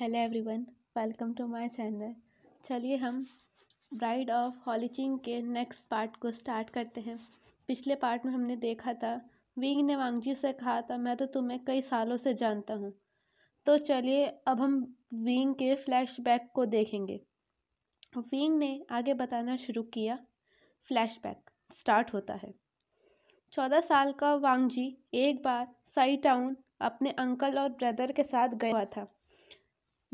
hello everyone welcome to my channel चलिए हम bride of हॉलीचिंग के नेक्स्ट पार्ट को स्टार्ट करते हैं पिछले पार्ट में हमने देखा था विंग ने वांगजी से कहा था मैं तो तुम्हें कई सालों से जानता हूँ तो चलिए अब हम विंग के फ्लैशबैक को देखेंगे विंग ने आगे बताना शुरू किया फ्लैशबैक स्टार्ट होता है चौदह साल का वांगजी एक बार साई टाउन अपने अंकल और ब्रदर के साथ गया था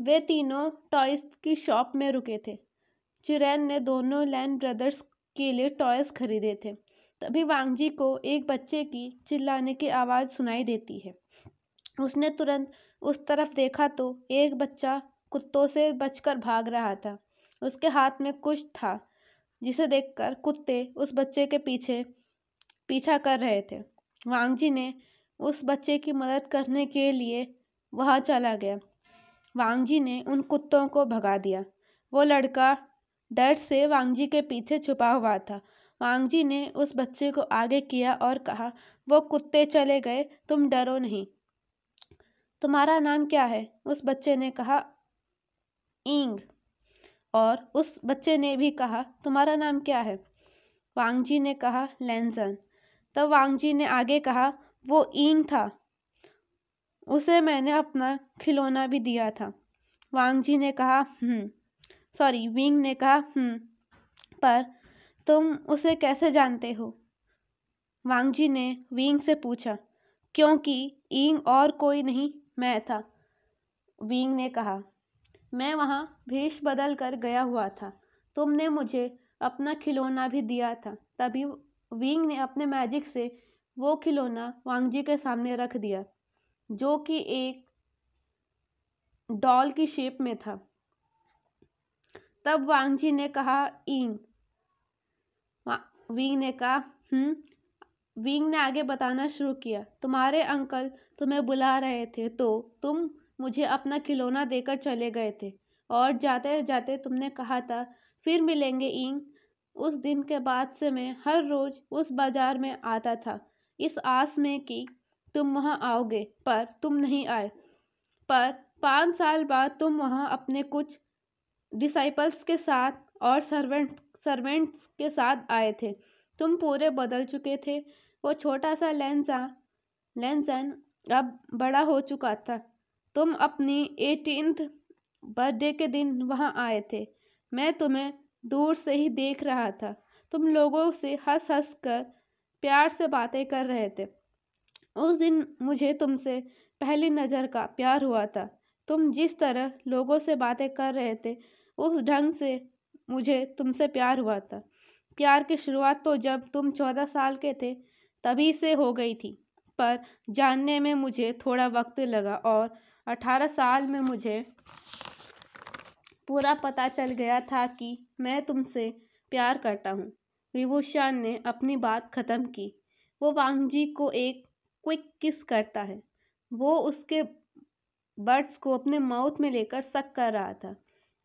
वे तीनों टॉयज़ की शॉप में रुके थे चिरैन ने दोनों लैन ब्रदर्स के लिए टॉयज़ खरीदे थे तभी वांगजी को एक बच्चे की चिल्लाने की आवाज़ सुनाई देती है उसने तुरंत उस तरफ देखा तो एक बच्चा कुत्तों से बचकर भाग रहा था उसके हाथ में कुछ था जिसे देखकर कुत्ते उस बच्चे के पीछे पीछा कर रहे थे वांगजी ने उस बच्चे की मदद करने के लिए वहाँ चला गया वांगजी ने उन कुत्तों को भगा दिया वो लड़का डर से वांगजी के पीछे छुपा हुआ था वांगजी ने उस बच्चे को आगे किया और कहा वो कुत्ते चले गए तुम डरो नहीं तुम्हारा नाम क्या है उस बच्चे ने कहा इंग और उस बच्चे ने भी कहा तुम्हारा नाम क्या है वांगजी ने कहा लेंजन तब वांगजी ने आगे कहा वो इंग था उसे मैंने अपना खिलौना भी दिया था वांग जी ने कहा सॉरी हम्म, विंग ने कहा हम्म, पर तुम उसे कैसे जानते हो वांग जी ने विंग से पूछा क्योंकि इंग और कोई नहीं मैं था विंग ने कहा मैं वहाँ भेष बदल कर गया हुआ था तुमने मुझे अपना खिलौना भी दिया था तभी विंग ने अपने मैजिक से वो खिलौना वांगजी के सामने रख दिया जो कि एक डॉल की शेप में था तब जी ने कहा इंग विंग ने कहा हम्म विंग ने आगे बताना शुरू किया तुम्हारे अंकल तुम्हें बुला रहे थे तो तुम मुझे अपना खिलौना देकर चले गए थे और जाते जाते तुमने कहा था फिर मिलेंगे इंग उस दिन के बाद से मैं हर रोज़ उस बाज़ार में आता था इस आस में कि तुम वहाँ आओगे पर तुम नहीं आए पर पाँच साल बाद तुम वहाँ अपने कुछ डिसाइपल्स के साथ और सर्वेंट सर्वेंट्स के साथ आए थे तुम पूरे बदल चुके थे वो छोटा सा लेंसा लेंसन अब बड़ा हो चुका था तुम अपनी एटीन बर्थडे के दिन वहाँ आए थे मैं तुम्हें दूर से ही देख रहा था तुम लोगों से हंस हंस कर प्यार से बातें कर रहे थे उस दिन मुझे तुमसे पहली नज़र का प्यार हुआ था तुम जिस तरह लोगों से बातें कर रहे थे उस ढंग से मुझे तुमसे प्यार हुआ था प्यार की शुरुआत तो जब तुम चौदह साल के थे तभी से हो गई थी पर जानने में मुझे थोड़ा वक्त लगा और अठारह साल में मुझे पूरा पता चल गया था कि मैं तुमसे प्यार करता हूँ विभूषण ने अपनी बात ख़त्म की वो वांगजी को एक क्विक किस करता है वो उसके बर्ड्स को अपने माउथ में लेकर सक कर रहा था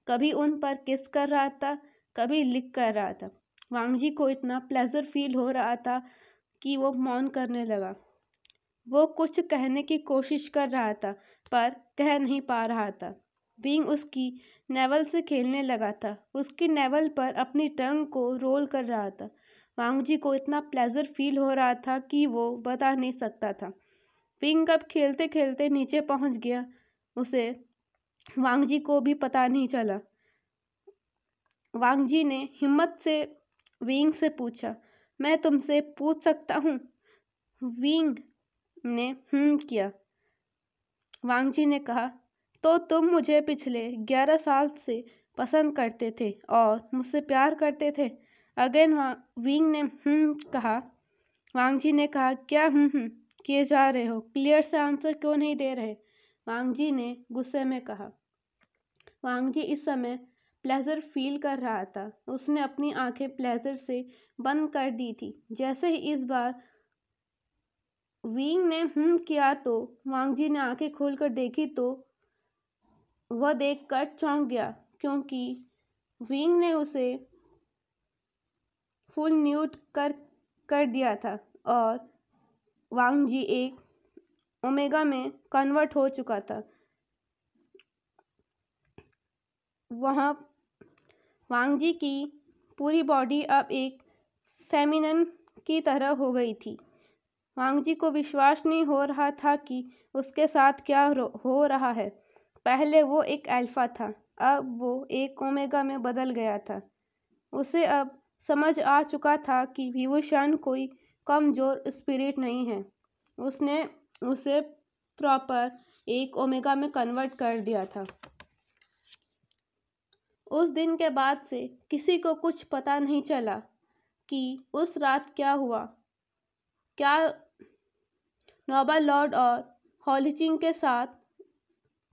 कभी उन पर किस कर रहा था कभी लिक कर रहा था वांगजी को इतना प्लेजर फील हो रहा था कि वो मौन करने लगा वो कुछ कहने की कोशिश कर रहा था पर कह नहीं पा रहा था बींग उसकी नेवल से खेलने लगा था उसकी नेवल पर अपनी टंग को रोल कर रहा था वांगजी को इतना प्लेजर फील हो रहा था कि वो बता नहीं सकता था पिंग कप खेलते खेलते नीचे पहुंच गया उसे जी को भी पता नहीं चला जी ने हिम्मत से विंग से पूछा मैं तुमसे पूछ सकता हूँ विंग ने हम हम्म, किया वांगजी ने कहा तो तुम मुझे पिछले ग्यारह साल से पसंद करते थे और मुझसे प्यार करते थे अगेन विंग ने हम्म कहा जी ने कहा क्या हम्म, हम्म किए जा रहे हो क्लियर से आंसर क्यों नहीं दे रहे वांगजी ने गुस्से में कहा जी इस समय प्लेजर फील कर रहा था उसने अपनी आंखें प्लेजर से बंद कर दी थी जैसे ही इस बार विंग ने हम हम्म, किया तो वांगजी ने आंखें खोलकर देखी तो वह देख कर चौंक गया क्योंकि विंग ने उसे फुल न्यूट कर कर दिया था और वांग जी एक ओमेगा में कन्वर्ट हो चुका था वहाँ वांग जी की पूरी बॉडी अब एक फेमिनन की तरह हो गई थी जी को विश्वास नहीं हो रहा था कि उसके साथ क्या हो रहा है पहले वो एक अल्फा था अब वो एक ओमेगा में बदल गया था उसे अब समझ आ चुका था कि विभूषण कोई कमज़ोर स्पिरिट नहीं है उसने उसे प्रॉपर एक ओमेगा में कन्वर्ट कर दिया था उस दिन के बाद से किसी को कुछ पता नहीं चला कि उस रात क्या हुआ क्या नोबल लॉर्ड और हॉलीचिंग के साथ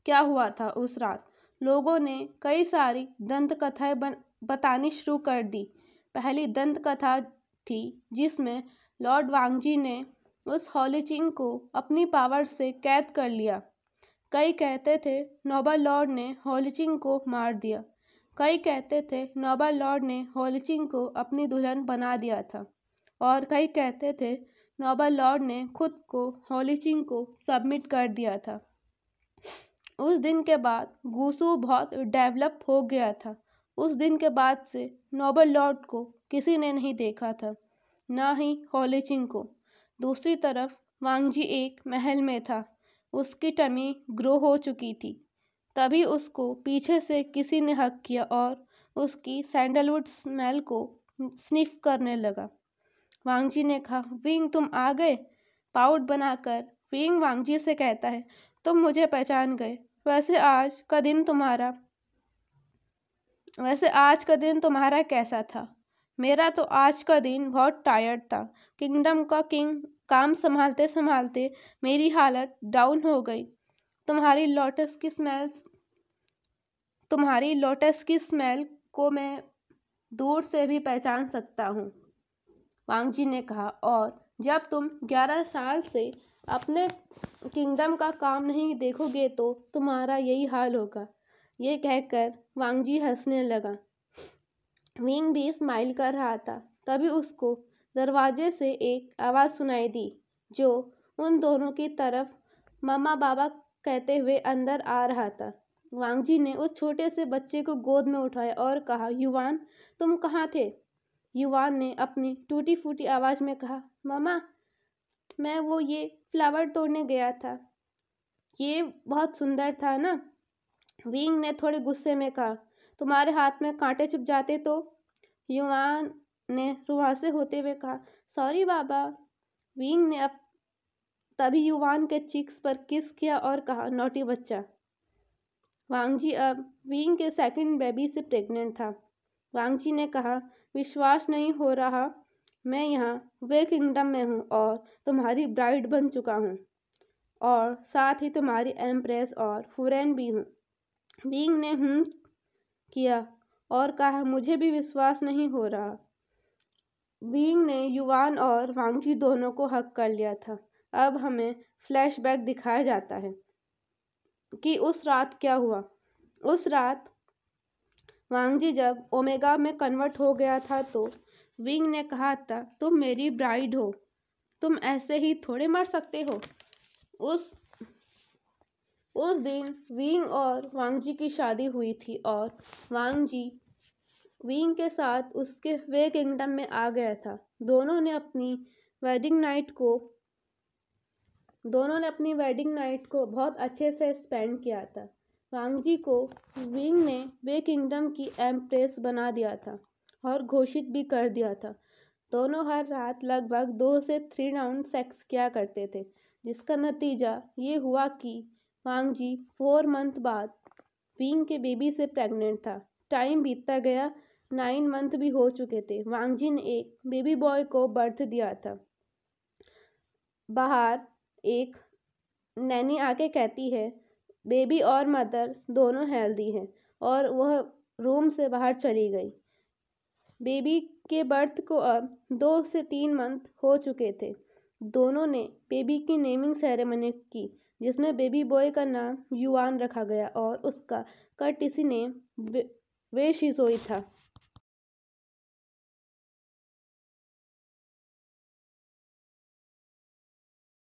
क्या हुआ था उस रात लोगों ने कई सारी दंत कथाएं बतानी शुरू कर दी पहली दंत कथा थी जिसमें लॉर्ड वांगजी ने उस हॉलीचिंग को अपनी पावर से कैद कर लिया कई कहते थे नोबल लॉर्ड ने हॉलीचिंग को मार दिया कई कहते थे नोबल लॉर्ड ने हॉलीचिंग को अपनी दुल्हन बना दिया था और कई कहते थे नोबल लॉर्ड ने खुद को हॉलीचिंग को सबमिट कर दिया था उस दिन के बाद गूसू बहुत डेवलप हो गया था उस दिन के बाद से नोबल लॉर्ड को किसी ने नहीं देखा था ना ही होलीचिंग को दूसरी तरफ वांगजी एक महल में था उसकी टमी ग्रो हो चुकी थी तभी उसको पीछे से किसी ने हक किया और उसकी सैंडलवुड स्मेल को स्निफ करने लगा वांगजी ने कहा विंग तुम आ गए पाउट बनाकर विंग वांगजी से कहता है तुम मुझे पहचान गए वैसे आज का दिन तुम्हारा वैसे आज का दिन तुम्हारा कैसा था मेरा तो आज का दिन बहुत टायर्ड था किंगडम का किंग काम संभालते संभालते मेरी हालत डाउन हो गई तुम्हारी लोटस की स्मेल तुम्हारी लोटस की स्मेल को मैं दूर से भी पहचान सकता हूँ जी ने कहा और जब तुम ग्यारह साल से अपने किंगडम का काम नहीं देखोगे तो तुम्हारा यही हाल होगा ये कहकर वांगजी हंसने लगा विंग भी स्माइल कर रहा था तभी उसको दरवाजे से एक आवाज़ सुनाई दी जो उन दोनों की तरफ मामा बाबा कहते हुए अंदर आ रहा था वांगजी ने उस छोटे से बच्चे को गोद में उठाया और कहा युवान तुम कहाँ थे युवान ने अपनी टूटी फूटी आवाज़ में कहा मामा मैं वो ये फ्लावर तोड़ने गया था ये बहुत सुंदर था ना विंग ने थोड़े गुस्से में कहा तुम्हारे हाथ में कांटे चुप जाते तो युवान ने रुहासे होते हुए कहा सॉरी बाबा विंग ने अब तभी युवान के चीक्स पर किस किया और कहा नोटी बच्चा वांगजी अब विंग के सेकंड बेबी से प्रेग्नेंट था वांगजी ने कहा विश्वास नहीं हो रहा मैं यहाँ वे किंगडम में हूँ और तुम्हारी ब्राइड बन चुका हूँ और साथ ही तुम्हारी एम्प्रेस और फुरैन भी हूँ बींग ने हुँ हम्म किया और कहा मुझे भी विश्वास नहीं हो रहा बींग ने युवान और वांगजी दोनों को हक कर लिया था अब हमें फ्लैशबैक दिखाया जाता है कि उस रात क्या हुआ उस रात वांगजी जब ओमेगा में कन्वर्ट हो गया था तो विंग ने कहा था तुम मेरी ब्राइड हो तुम ऐसे ही थोड़े मर सकते हो उस उस दिन विंग और वांगजी की शादी हुई थी और वांग जी विंग के साथ उसके वे किंगडम में आ गया था दोनों ने अपनी वेडिंग नाइट को दोनों ने अपनी वेडिंग नाइट को बहुत अच्छे से स्पेंड किया था वांगजी को विंग ने वे किंगडम की एम्प्रेस बना दिया था और घोषित भी कर दिया था दोनों हर रात लगभग दो से थ्री राउंड सेक्स किया करते थे जिसका नतीजा ये हुआ कि वांगजी फोर मंथ बाद विंग के बेबी से प्रेग्नेंट था टाइम बीतता गया नाइन मंथ भी हो चुके थे वांगजी ने एक बेबी बॉय को बर्थ दिया था बाहर एक नैनी आके कहती है बेबी और मदर दोनों हेल्दी हैं और वह रूम से बाहर चली गई बेबी के बर्थ को अब दो से तीन मंथ हो चुके थे दोनों ने बेबी की नेमिंग सेरेमनी की जिसमें बेबी बॉय का नाम युआन रखा गया और उसका कट इसी ने शिजोई था